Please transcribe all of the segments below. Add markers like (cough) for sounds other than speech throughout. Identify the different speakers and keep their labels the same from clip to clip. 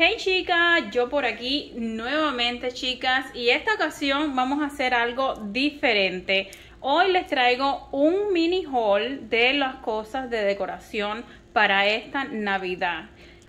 Speaker 1: Hey chicas, yo por aquí nuevamente chicas y esta ocasión vamos a hacer algo diferente. Hoy les traigo un mini haul de las cosas de decoración para esta Navidad.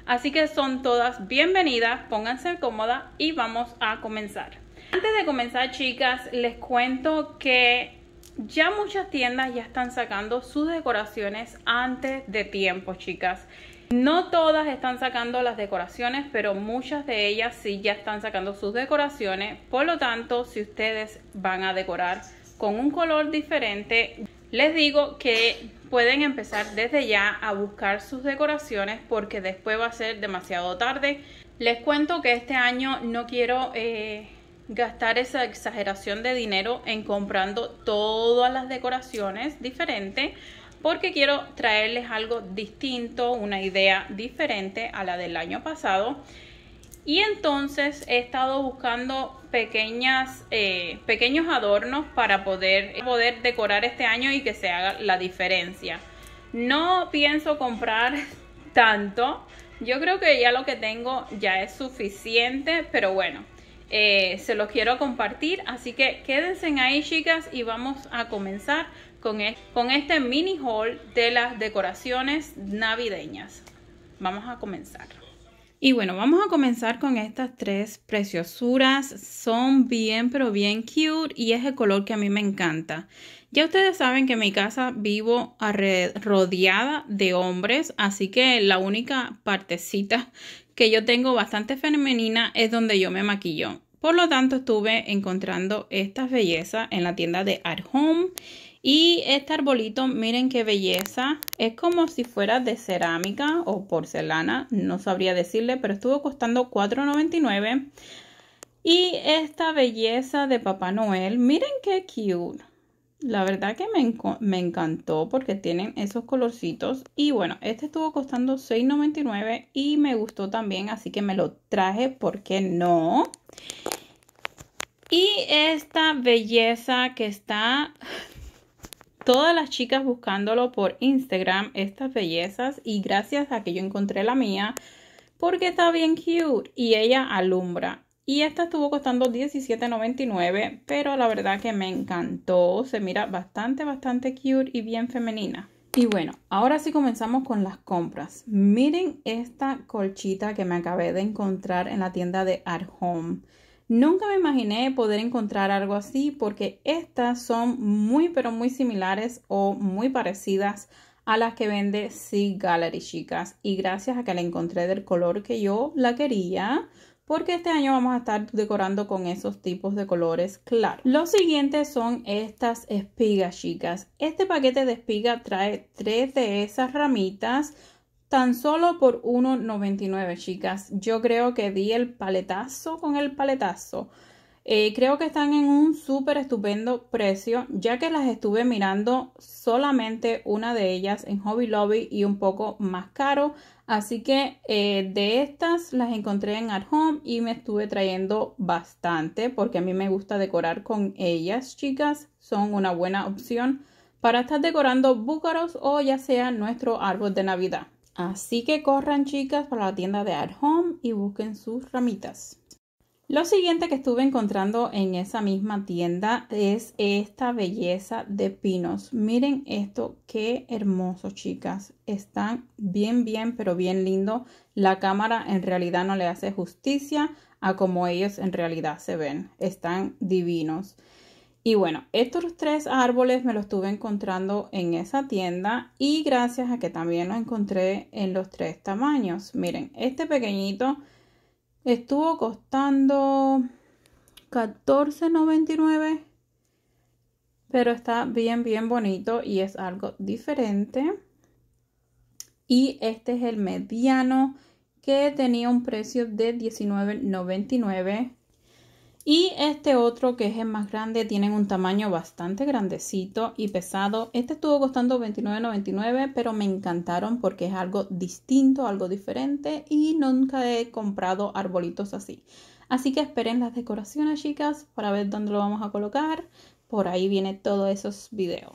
Speaker 1: Así que son todas bienvenidas, pónganse cómodas y vamos a comenzar. Antes de comenzar chicas, les cuento que ya muchas tiendas ya están sacando sus decoraciones antes de tiempo chicas. No todas están sacando las decoraciones, pero muchas de ellas sí ya están sacando sus decoraciones. Por lo tanto, si ustedes van a decorar con un color diferente, les digo que pueden empezar desde ya a buscar sus decoraciones porque después va a ser demasiado tarde. Les cuento que este año no quiero eh, gastar esa exageración de dinero en comprando todas las decoraciones diferentes porque quiero traerles algo distinto, una idea diferente a la del año pasado. Y entonces he estado buscando pequeñas, eh, pequeños adornos para poder, poder decorar este año y que se haga la diferencia. No pienso comprar (laughs) tanto. Yo creo que ya lo que tengo ya es suficiente, pero bueno, eh, se los quiero compartir. Así que quédense ahí chicas y vamos a comenzar e, con, este mini haul de las decoraciones navideñas. Vamos a comenzar. Y bueno, vamos a comenzar con estas tres preciosuras. Son bien, pero bien cute y es el color que a mí me encanta. Ya ustedes saben que en mi casa vivo rodeada de hombres, así que la única partecita que yo tengo bastante femenina es donde yo me maquillo. Por lo tanto, estuve encontrando estas bellezas en la tienda de Art Home y este arbolito, miren qué belleza. Es como si fuera de cerámica o porcelana, no sabría decirle, pero estuvo costando $4.99. Y esta belleza de Papá Noel, miren qué cute. La verdad que me, me encantó porque tienen esos colorcitos. Y bueno, este estuvo costando $6.99 y me gustó también, así que me lo traje, porque no? Y esta belleza que está todas las chicas buscándolo por Instagram, estas bellezas, y gracias a que yo encontré la mía, porque está bien cute y ella alumbra. Y esta estuvo costando $17.99, pero la verdad que me encantó, se mira bastante, bastante cute y bien femenina. Y bueno, ahora sí comenzamos con las compras. Miren esta colchita que me acabé de encontrar en la tienda de Art Home. Nunca me imaginé poder encontrar algo así porque estas son muy pero muy similares o muy parecidas a las que vende Sea Gallery, chicas. Y gracias a que la encontré del color que yo la quería, porque este año vamos a estar decorando con esos tipos de colores claros. Los siguientes son estas espigas, chicas. Este paquete de espiga trae tres de esas ramitas tan solo por 1.99, chicas. Yo creo que di el paletazo con el paletazo. Eh, creo que están en un súper estupendo precio, ya que las estuve mirando solamente una de ellas en Hobby Lobby y un poco más caro. Así que eh, de estas las encontré en At Home y me estuve trayendo bastante porque a mí me gusta decorar con ellas, chicas. Son una buena opción para estar decorando búcaros o ya sea nuestro árbol de Navidad. Así que corran chicas para la tienda de At Home y busquen sus ramitas. Lo siguiente que estuve encontrando en esa misma tienda es esta belleza de pinos. Miren esto, qué hermoso chicas. Están bien, bien, pero bien lindo. La cámara en realidad no le hace justicia a cómo ellos en realidad se ven. Están divinos. Y bueno, estos tres árboles me los estuve encontrando en esa tienda y gracias a que también los encontré en los tres tamaños. Miren, este pequeñito estuvo costando 14.99, pero está bien, bien bonito y es algo diferente. Y este es el mediano que tenía un precio de $19.99 y este otro, que es el más grande, tienen un tamaño bastante grandecito y pesado. Este estuvo costando $29.99, pero me encantaron porque es algo distinto, algo diferente y nunca he comprado arbolitos así. Así que esperen las decoraciones, chicas, para ver dónde lo vamos a colocar. Por ahí viene todos esos videos.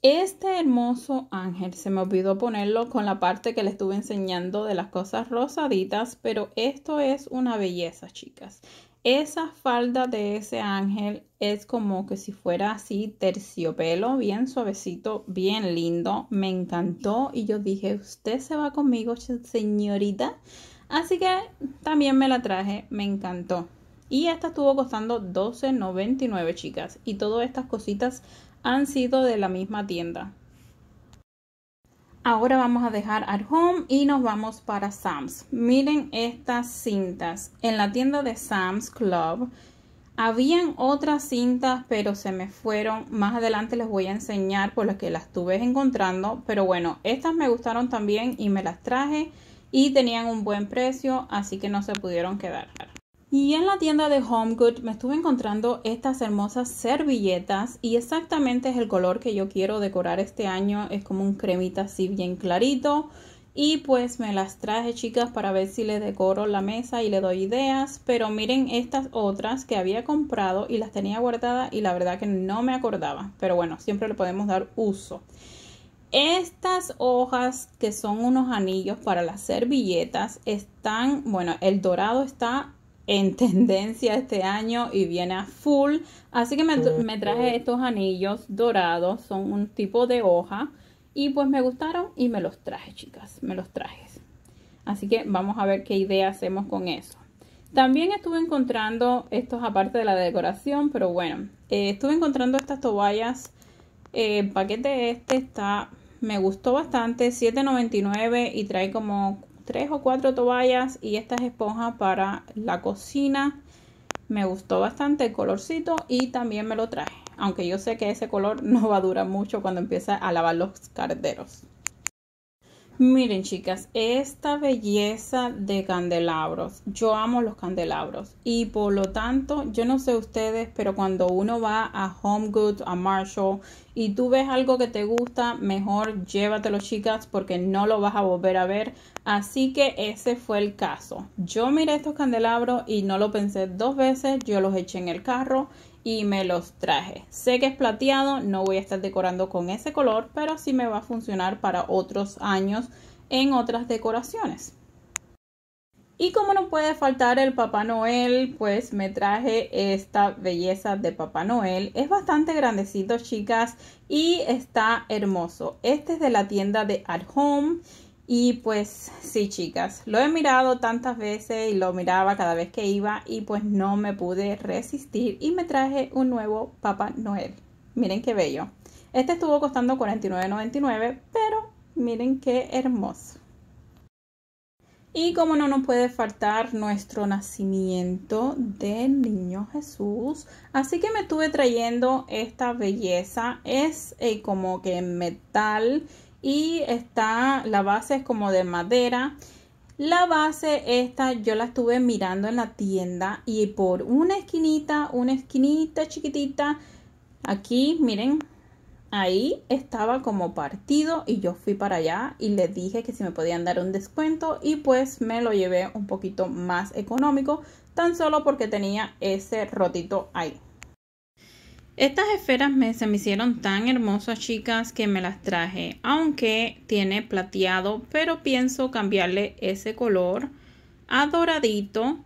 Speaker 1: Este hermoso ángel, se me olvidó ponerlo con la parte que le estuve enseñando de las cosas rosaditas, pero esto es una belleza, chicas. Esa falda de ese ángel es como que si fuera así terciopelo, bien suavecito, bien lindo. Me encantó y yo dije, usted se va conmigo, señorita. Así que también me la traje, me encantó. Y esta estuvo costando $12.99, chicas. Y todas estas cositas han sido de la misma tienda. Ahora vamos a dejar al Home y nos vamos para Sam's. Miren estas cintas. En la tienda de Sam's Club habían otras cintas, pero se me fueron. Más adelante les voy a enseñar por las que las tuve encontrando. Pero bueno, estas me gustaron también y me las traje y tenían un buen precio, así que no se pudieron quedar. Y en la tienda de Home me estuve encontrando estas hermosas servilletas y exactamente es el color que yo quiero decorar este año. Es como un cremita así bien clarito. Y pues me las traje chicas para ver si le decoro la mesa y le doy ideas. Pero miren estas otras que había comprado y las tenía guardadas y la verdad que no me acordaba. Pero bueno, siempre le podemos dar uso. Estas hojas que son unos anillos para las servilletas están, bueno, el dorado está en (laughs) tendencia este año y viene a full. Así que me, traje estos anillos dorados, son un tipo de hoja. Y pues me gustaron y me los traje, chicas, me los traje. Así que vamos a ver qué idea hacemos con eso. También estuve encontrando, estos aparte de la decoración, pero bueno, eh, estuve encontrando estas toallas. Eh, el paquete este está, me gustó bastante, $7.99 y trae como tres o cuatro toallas y es esponja para la cocina. Me gustó bastante el colorcito y también me lo traje. Aunque yo sé que ese color (laughs) no va a durar mucho cuando empiece a lavar los carteros. Miren chicas, esta belleza de candelabros, yo amo los candelabros y por lo tanto, yo no sé ustedes, pero cuando uno va a Home Goods, a Marshall y tú ves algo que te gusta, mejor llévatelo chicas porque no lo vas a volver a ver. Así que ese fue el caso. Yo miré estos candelabros y no lo pensé dos veces, yo los eché en el carro y me los traje. Sé que es plateado, no voy a estar decorando con ese color, pero sí me va a funcionar para otros años en otras decoraciones. Y como no puede faltar el Papá Noel, pues me traje esta belleza de Papá Noel. Es bastante grandecito, chicas, y está hermoso. Este es de la tienda de At Home y pues sí, chicas, lo he mirado tantas veces y lo miraba cada vez que iba y pues no me pude resistir y me traje un nuevo Papá Noel. Miren qué bello. Este estuvo costando $49.99, pero miren qué hermoso. Y como no nos puede faltar nuestro nacimiento del niño Jesús, así que me estuve trayendo esta belleza. Es eh, como que metal y está la base es como de madera. La base esta yo la estuve mirando en la tienda y por una esquinita, una esquinita chiquitita, aquí miren, ahí estaba como partido y yo fui para allá y les dije que si me podían dar un descuento y pues me lo llevé un poquito más económico, tan solo porque tenía ese rotito ahí. Estas esferas me, se me hicieron tan hermosas chicas que me las traje, aunque tiene plateado, pero pienso cambiarle ese color a doradito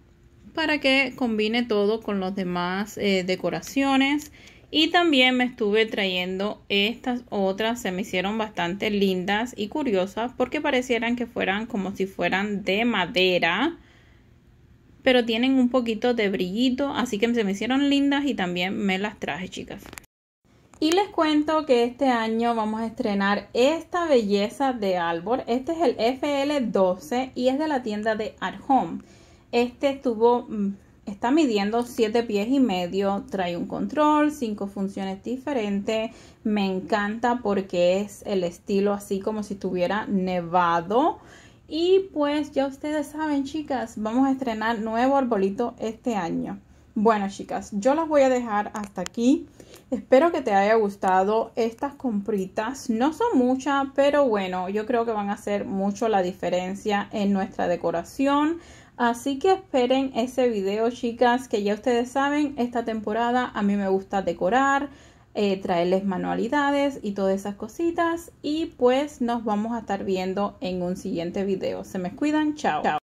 Speaker 1: para que combine todo con los demás eh, decoraciones. Y también me estuve trayendo estas otras, se me hicieron bastante lindas y curiosas porque parecieran que fueran como si fueran de madera pero tienen un poquito de brillito, así que se me hicieron lindas y también me las traje, chicas. Y les cuento que este año vamos a estrenar esta belleza de árbol. Este es el FL12 y es de la tienda de at Home. Este estuvo, mm, está midiendo 7 pies y medio, trae un control, 5 funciones diferentes. Me encanta porque es el estilo así como si estuviera nevado. Y pues ya ustedes saben, chicas, vamos a estrenar nuevo arbolito este año. Bueno, chicas, yo las voy a dejar hasta aquí. Espero que te haya gustado estas compritas. No son muchas, pero bueno, yo creo que van a hacer mucho la diferencia en nuestra decoración. Así que esperen ese video, chicas, que ya ustedes saben, esta temporada a mí me gusta decorar, eh, traerles manualidades y todas esas cositas. Y pues nos vamos a estar viendo en un siguiente video. Se me cuidan, chao. chao.